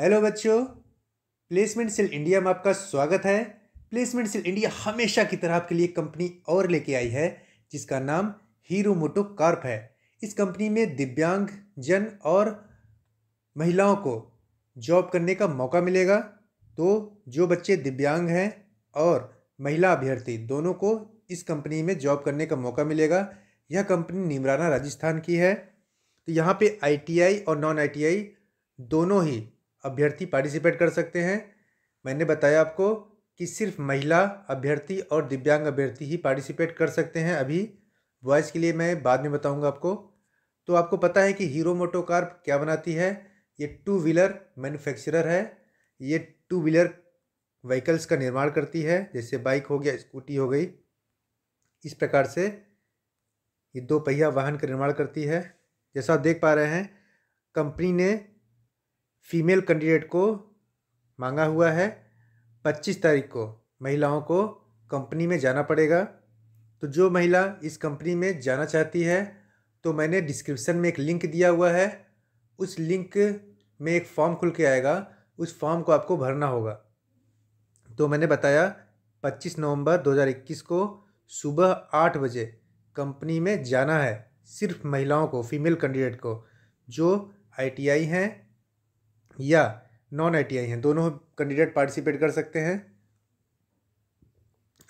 hello बच्चों placement cell India में आपका स्वागत है प्लेसमेंट सेल इंडिया हमेशा की तरह आपके लिए कंपनी और लेके आई है जिसका नाम हीरो मोटो कार्प है इस कंपनी में दिव्यांग जन और महिलाओं को जॉब करने का मौका मिलेगा तो जो बच्चे दिव्यांग हैं और महिला अभ्यर्थी दोनों को इस कंपनी में जॉब करने का मौका मिलेगा यह कंपनी निमराना राजस्थान की है तो यहाँ पे आईटीआई और नॉन आईटीआई दोनों ही अभ्यर्थी पार्टिसिपेट कर सकते हैं मैंने बताया आपको कि सिर्फ महिला अभ्यर्थी और दिव्यांग अभ्यर्थी ही पार्टिसिपेट कर सकते हैं अभी बॉयज़ के लिए मैं बाद में बताऊंगा आपको तो आपको पता है कि हीरो मोटो कार क्या बनाती है ये टू व्हीलर मैन्युफैक्चरर है ये टू व्हीलर व्हीकल्स का निर्माण करती है जैसे बाइक हो गया स्कूटी हो गई इस प्रकार से ये दो पहिया वाहन का निर्माण करती है जैसा आप देख पा रहे हैं कंपनी ने फीमेल कैंडिडेट को मांगा हुआ है पच्चीस तारीख को महिलाओं को कंपनी में जाना पड़ेगा तो जो महिला इस कंपनी में जाना चाहती है तो मैंने डिस्क्रिप्शन में एक लिंक दिया हुआ है उस लिंक में एक फॉर्म खुल के आएगा उस फॉर्म को आपको भरना होगा तो मैंने बताया 25 नवंबर 2021 को सुबह आठ बजे कंपनी में जाना है सिर्फ महिलाओं को फीमेल कैंडिडेट को जो आईटीआई हैं या नॉन आईटीआई हैं दोनों कैंडिडेट पार्टिसिपेट कर सकते हैं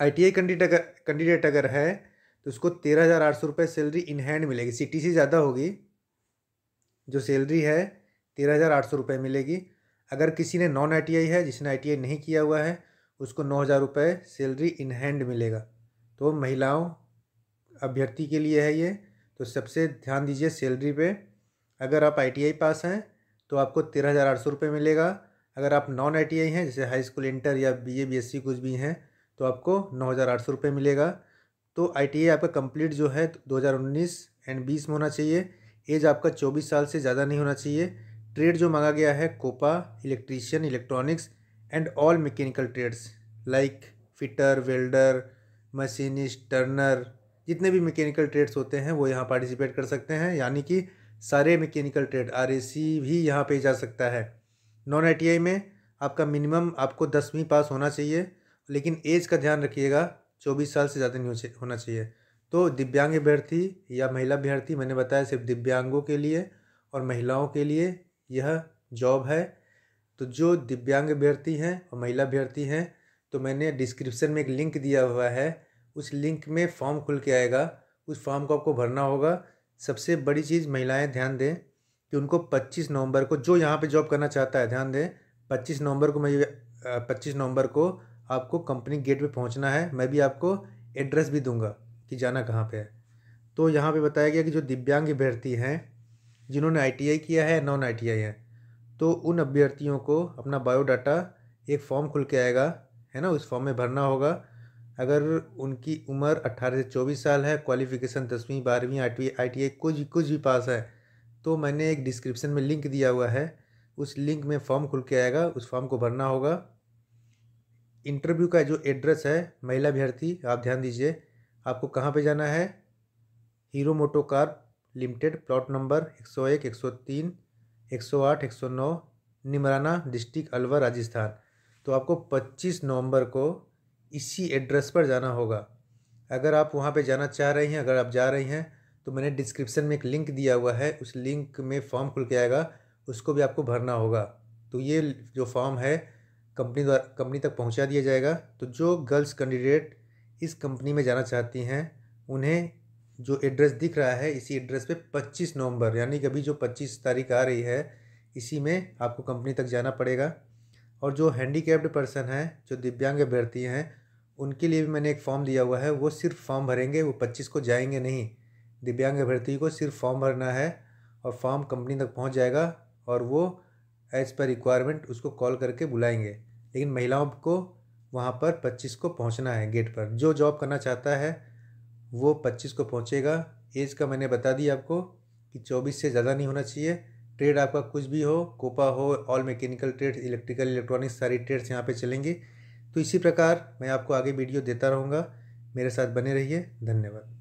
आईटीआई कैंडिडेट अगर कैंडिडेट अगर है तो उसको तेरह हज़ार आठ सौ रुपये सैलरी इन हैंड मिलेगी सी ज़्यादा होगी जो सैलरी है तेरह हज़ार आठ सौ रुपये मिलेगी अगर किसी ने नॉन आईटीआई है जिसने आईटीआई नहीं किया हुआ है उसको नौ हज़ार रुपये सैलरी इन हैंड मिलेगा तो महिलाओं अभ्यर्थी के लिए है ये तो सबसे ध्यान दीजिए सैलरी पे अगर आप आईटीआई पास हैं तो आपको तेरह हज़ार आठ सौ रुपये मिलेगा अगर आप नॉन आई हैं जैसे हाई स्कूल इंटर या B A B S C कुछ भी हैं तो आपको नौ हज़ार आठ सौ रुपये मिलेगा तो आई आपका कंप्लीट जो है तो दो हज़ार उन्नीस एंड बीस में होना चाहिए एज आपका चौबीस साल से ज़्यादा नहीं होना चाहिए ट्रेड जो मांगा गया है COPA electrician electronics and all mechanical trades like fitter welder machinist turner जितने भी मैकेनिकल ट्रेड्स होते हैं वो यहाँ पार्टिसिपेट कर सकते हैं यानी कि सारे मैकेनिकल ट्रेड आर भी यहाँ पे जा सकता है नॉन आई में आपका मिनिमम आपको दसवीं पास होना चाहिए लेकिन एज का ध्यान रखिएगा चौबीस साल से ज़्यादा नहीं होना चाहिए तो दिव्यांग अभ्यर्थी या महिला अभ्यर्थी मैंने बताया सिर्फ दिव्यांगों के लिए और महिलाओं के लिए यह जॉब है तो जो दिव्यांग अभ्यर्थी हैं और महिला अभ्यर्थी हैं तो मैंने डिस्क्रिप्शन में एक लिंक दिया हुआ है उस लिंक में फॉर्म खुल के आएगा उस फॉर्म को आपको भरना होगा सबसे बड़ी चीज़ महिलाएं ध्यान दें कि उनको 25 नवंबर को जो यहाँ पे जॉब करना चाहता है ध्यान दें 25 नवंबर को मैं पच्चीस नवंबर को आपको कंपनी गेट पे पहुँचना है मैं भी आपको एड्रेस भी दूंगा कि जाना कहाँ पे है तो यहाँ पे बताया गया कि जो दिव्यांग अभ्यर्थी हैं जिन्होंने आई किया है नॉन आई है तो उन अभ्यर्थियों को अपना बायोडाटा एक फॉर्म खुल के आएगा है ना उस फॉर्म में भरना होगा अगर उनकी उम्र 18 से 24 साल है क्वालिफ़िकेशन दसवीं बारहवीं आठवीं आई टी कुछ कुछ भी पास है तो मैंने एक डिस्क्रिप्शन में लिंक दिया हुआ है उस लिंक में फॉर्म खुल के आएगा उस फॉर्म को भरना होगा इंटरव्यू का जो एड्रेस है महिला अभ्यर्थी आप ध्यान दीजिए आपको कहाँ पे जाना है Hero Moto Corp limited plot number एक सौ एक एक सौ तीन एक सौ आठ एक सौ नौ निमराना डिस्ट्रिक्ट अलवर राजस्थान तो आपको पच्चीस नवंबर को इसी एड्रेस पर जाना होगा अगर आप वहाँ पे जाना चाह रही हैं अगर आप जा रही हैं तो मैंने डिस्क्रिप्शन में एक लिंक दिया हुआ है उस लिंक में फॉर्म खुल के आएगा उसको भी आपको भरना होगा तो ये जो फॉर्म है कंपनी द्वारा कंपनी तक पहुँचा दिया जाएगा तो जो गर्ल्स कैंडिडेट इस कंपनी में जाना चाहती हैं उन्हें जो एड्रेस दिख रहा है इसी एड्रेस पे 25 नवंबर यानी कि अभी जो 25 तारीख आ रही है इसी में आपको कंपनी तक जाना पड़ेगा और जो हैंडीकेप्ड पर्सन हैं जो दिव्यांग अभ्यर्थी हैं उनके लिए भी मैंने एक फॉर्म दिया हुआ है वो सिर्फ फॉर्म भरेंगे वो पच्चीस को जाएंगे नहीं दिव्यांग अभ्यर्थी को सिर्फ फॉर्म भरना है और फॉर्म कंपनी तक पहुँच जाएगा और वो एज़ पर रिक्वायरमेंट उसको कॉल करके बुलाएंगे लेकिन महिलाओं को वहाँ पर पच्चीस को पहुँचना है गेट पर जो जॉब करना चाहता है वो पच्चीस को पहुँचेगा एज का मैंने बता दिया आपको कि चौबीस से ज़्यादा नहीं होना चाहिए ट्रेड आपका कुछ भी हो कोपा हो all mechanical trade electrical electronics सारी ट्रेड्स यहाँ पे चलेंगी तो इसी प्रकार मैं आपको आगे वीडियो देता रहूँगा मेरे साथ बने रहिए धन्यवाद